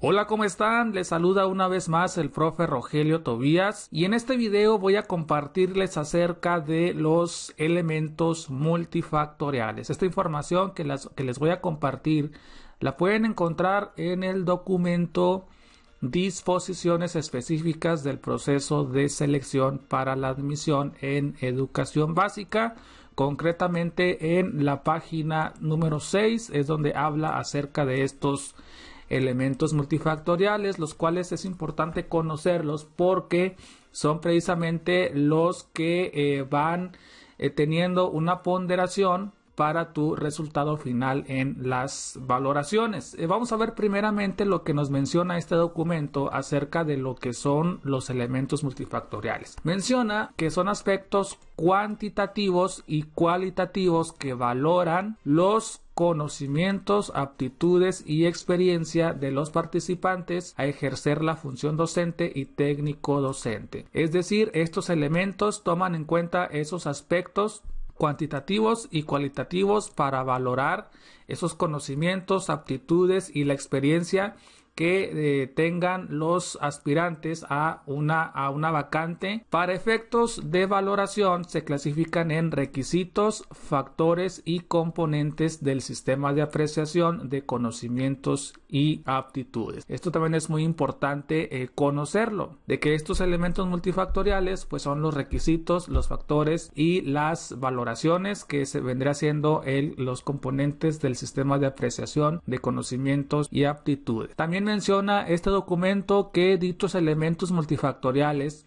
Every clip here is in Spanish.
Hola, ¿cómo están? Les saluda una vez más el profe Rogelio Tobías y en este video voy a compartirles acerca de los elementos multifactoriales. Esta información que, que les voy a compartir la pueden encontrar en el documento Disposiciones específicas del proceso de selección para la admisión en educación básica concretamente en la página número 6 es donde habla acerca de estos elementos multifactoriales, los cuales es importante conocerlos porque son precisamente los que eh, van eh, teniendo una ponderación para tu resultado final en las valoraciones. Eh, vamos a ver primeramente lo que nos menciona este documento acerca de lo que son los elementos multifactoriales. Menciona que son aspectos cuantitativos y cualitativos que valoran los conocimientos, aptitudes y experiencia de los participantes a ejercer la función docente y técnico docente. Es decir, estos elementos toman en cuenta esos aspectos cuantitativos y cualitativos para valorar esos conocimientos, aptitudes y la experiencia que eh, tengan los aspirantes a una, a una vacante. Para efectos de valoración se clasifican en requisitos, factores y componentes del sistema de apreciación de conocimientos y aptitudes. Esto también es muy importante eh, conocerlo, de que estos elementos multifactoriales pues son los requisitos, los factores y las valoraciones que se vendrá siendo el, los componentes del sistema de apreciación de conocimientos y aptitudes. También menciona este documento que dichos elementos multifactoriales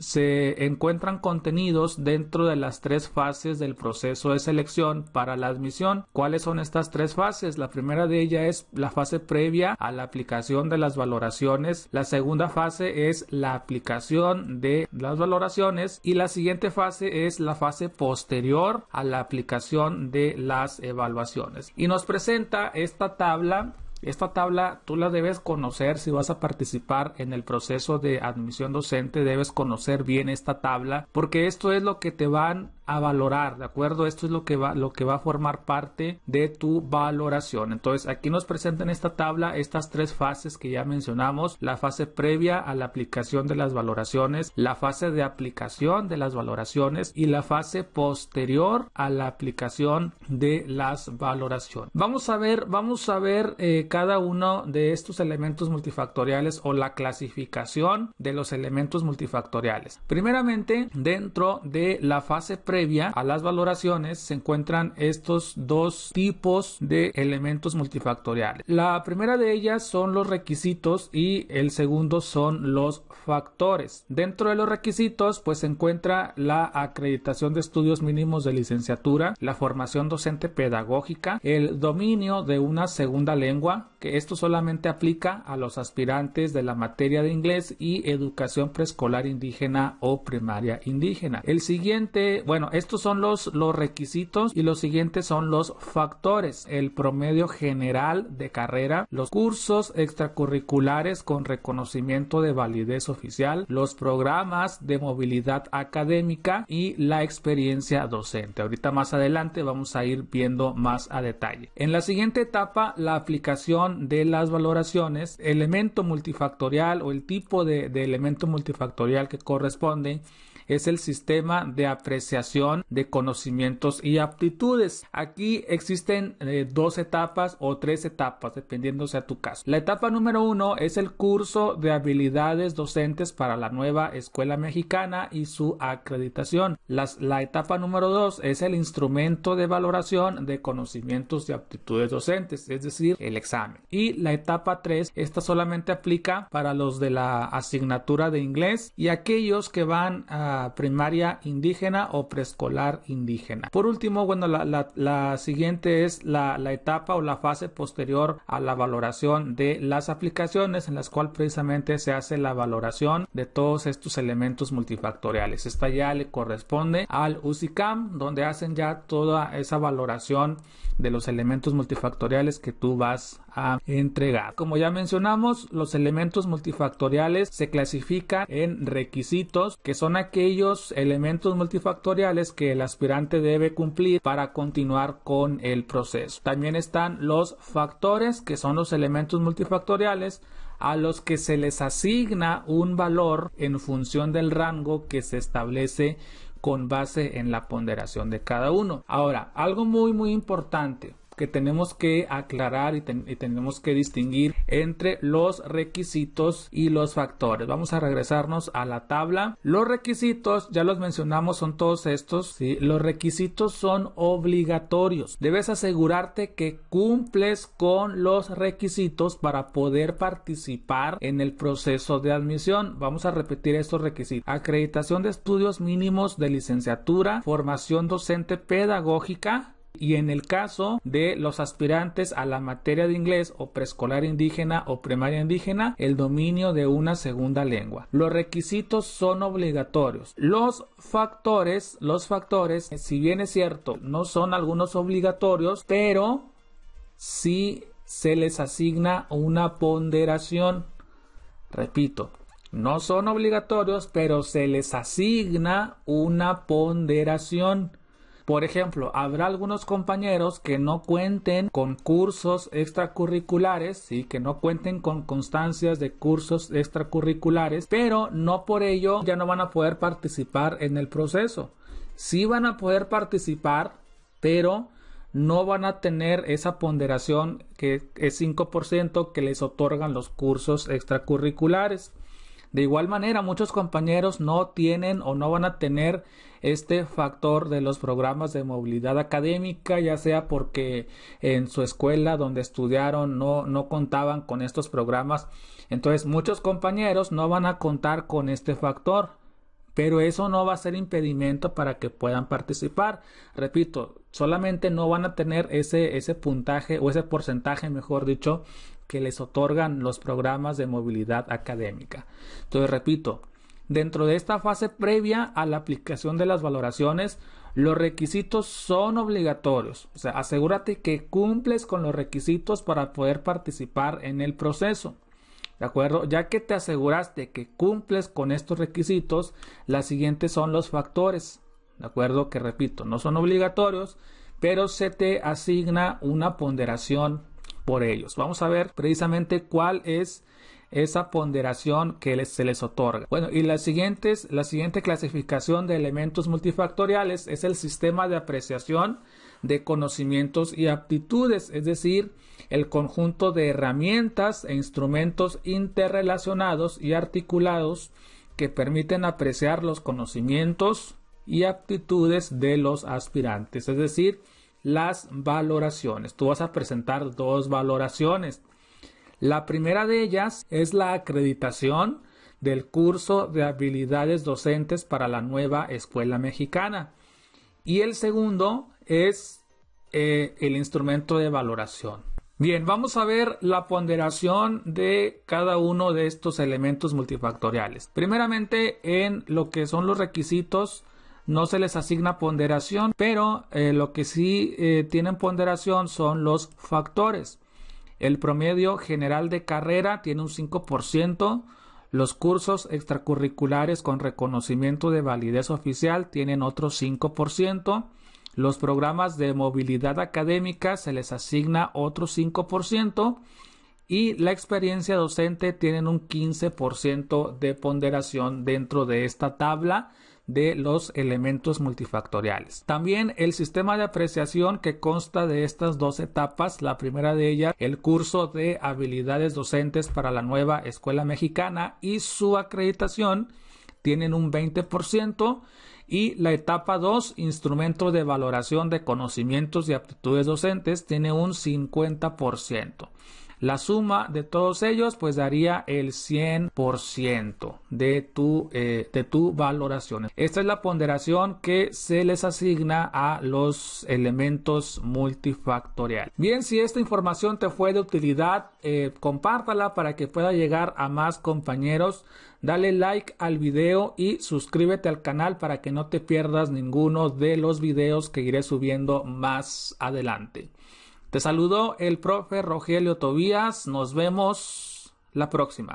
se encuentran contenidos dentro de las tres fases del proceso de selección para la admisión. ¿Cuáles son estas tres fases? La primera de ellas es la fase previa a la aplicación de las valoraciones, la segunda fase es la aplicación de las valoraciones y la siguiente fase es la fase posterior a la aplicación de las evaluaciones. Y nos presenta esta tabla esta tabla tú la debes conocer si vas a participar en el proceso de admisión docente, debes conocer bien esta tabla porque esto es lo que te van a valorar, ¿de acuerdo? Esto es lo que va, lo que va a formar parte de tu valoración. Entonces, aquí nos presenta en esta tabla estas tres fases que ya mencionamos, la fase previa a la aplicación de las valoraciones, la fase de aplicación de las valoraciones y la fase posterior a la aplicación de las valoraciones. Vamos a ver, vamos a ver eh, cada uno de estos elementos multifactoriales o la clasificación de los elementos multifactoriales. Primeramente, dentro de la fase previa a las valoraciones se encuentran estos dos tipos de elementos multifactoriales. La primera de ellas son los requisitos y el segundo son los factores. Dentro de los requisitos pues se encuentra la acreditación de estudios mínimos de licenciatura, la formación docente pedagógica, el dominio de una segunda lengua, que esto solamente aplica a los aspirantes de la materia de inglés y educación preescolar indígena o primaria indígena. El siguiente, bueno, estos son los, requisitos y los siguientes son los factores. El promedio general de carrera, los cursos extracurriculares con reconocimiento de validez oficial, los programas de movilidad académica y la experiencia docente. Ahorita más adelante vamos a ir viendo más a detalle. En la siguiente etapa, la aplicación de las valoraciones, elemento multifactorial o el tipo de elemento multifactorial que corresponde es el sistema de apreciación de conocimientos y aptitudes. Aquí existen eh, dos etapas o tres etapas, dependiendo de tu caso. La etapa número uno es el curso de habilidades docentes para la nueva escuela mexicana y su acreditación. Las, la etapa número dos es el instrumento de valoración de conocimientos y aptitudes docentes, es decir, el examen. Y la etapa tres, esta solamente aplica para los de la asignatura de inglés y aquellos que van a primaria indígena o preescolar indígena. Por último, bueno, la, siguiente es la, etapa o la fase posterior a la valoración de las aplicaciones en las cual precisamente se hace la valoración de todos estos elementos multifactoriales. Esta ya le corresponde al UCICAM donde hacen ya toda esa valoración de los elementos multifactoriales que tú vas a entregar. Como ya mencionamos, los elementos multifactoriales se clasifican en requisitos que son aquellos elementos multifactoriales que el aspirante debe cumplir para continuar con el proceso. También están los factores que son los elementos multifactoriales a los que se les asigna un valor en función del rango que se establece con base en la ponderación de cada uno. Ahora, algo muy muy importante, que tenemos que aclarar y, tenemos que distinguir entre los requisitos y los factores. Vamos a regresarnos a la tabla. Los requisitos, ya los mencionamos, son todos estos. Los requisitos son obligatorios. Debes asegurarte que cumples con los requisitos para poder participar en el proceso de admisión. Vamos a repetir estos requisitos. Acreditación de estudios mínimos de licenciatura, formación docente pedagógica, y en el caso de los aspirantes a la materia de inglés o preescolar indígena o primaria indígena, el dominio de una segunda lengua. Los requisitos son obligatorios. Los factores, los factores, si bien es cierto, no son algunos obligatorios, pero sí se les asigna una ponderación. Repito, no son obligatorios, pero se les asigna una ponderación. Por ejemplo, habrá algunos compañeros que no cuenten con cursos extracurriculares, y que no cuenten con constancias de cursos extracurriculares, pero no por ello ya no van a poder participar en el proceso. Sí van a poder participar, pero no van a tener esa ponderación que es 5% que les otorgan los cursos extracurriculares. De igual manera, muchos compañeros no tienen o no van a tener este factor de los programas de movilidad académica, ya sea porque en su escuela donde estudiaron no, no contaban con estos programas. Entonces, muchos compañeros no van a contar con este factor pero eso no va a ser impedimento para que puedan participar. Repito, solamente no van a tener ese, ese puntaje o ese porcentaje, mejor dicho, que les otorgan los programas de movilidad académica. Entonces, repito, dentro de esta fase previa a la aplicación de las valoraciones, los requisitos son obligatorios. O sea, asegúrate que cumples con los requisitos para poder participar en el proceso. ¿De acuerdo? Ya que te aseguraste que cumples con estos requisitos, las siguientes son los factores. ¿De acuerdo? Que repito, no son obligatorios, pero se te asigna una ponderación ellos. Vamos a ver precisamente cuál es esa ponderación que se les otorga. Bueno, y la siguiente clasificación de elementos multifactoriales es el sistema de apreciación de conocimientos y aptitudes, es decir, el conjunto de herramientas e instrumentos interrelacionados y articulados que permiten apreciar los conocimientos y aptitudes de los aspirantes, es decir, las valoraciones. Tú vas a presentar dos valoraciones. La primera de ellas es la acreditación del curso de habilidades docentes para la nueva escuela mexicana. Y el segundo es eh, el instrumento de valoración. Bien, vamos a ver la ponderación de cada uno de estos elementos multifactoriales. Primeramente, en lo que son los requisitos no se les asigna ponderación, pero eh, lo que sí eh, tienen ponderación son los factores. El promedio general de carrera tiene un 5%. Los cursos extracurriculares con reconocimiento de validez oficial tienen otro 5%. Los programas de movilidad académica se les asigna otro 5% y la experiencia docente tienen un 15% de ponderación dentro de esta tabla de los elementos multifactoriales. También el sistema de apreciación que consta de estas dos etapas, la primera de ellas, el curso de habilidades docentes para la nueva escuela mexicana y su acreditación, tienen un 20%. Y la etapa 2, instrumento de valoración de conocimientos y aptitudes docentes, tiene un 50%. La suma de todos ellos pues daría el 100% de tu, eh, de tu valoración. Esta es la ponderación que se les asigna a los elementos multifactoriales. Bien, si esta información te fue de utilidad, eh, compártala para que pueda llegar a más compañeros. Dale like al video y suscríbete al canal para que no te pierdas ninguno de los videos que iré subiendo más adelante. Te saludó el profe Rogelio Tobías. Nos vemos la próxima.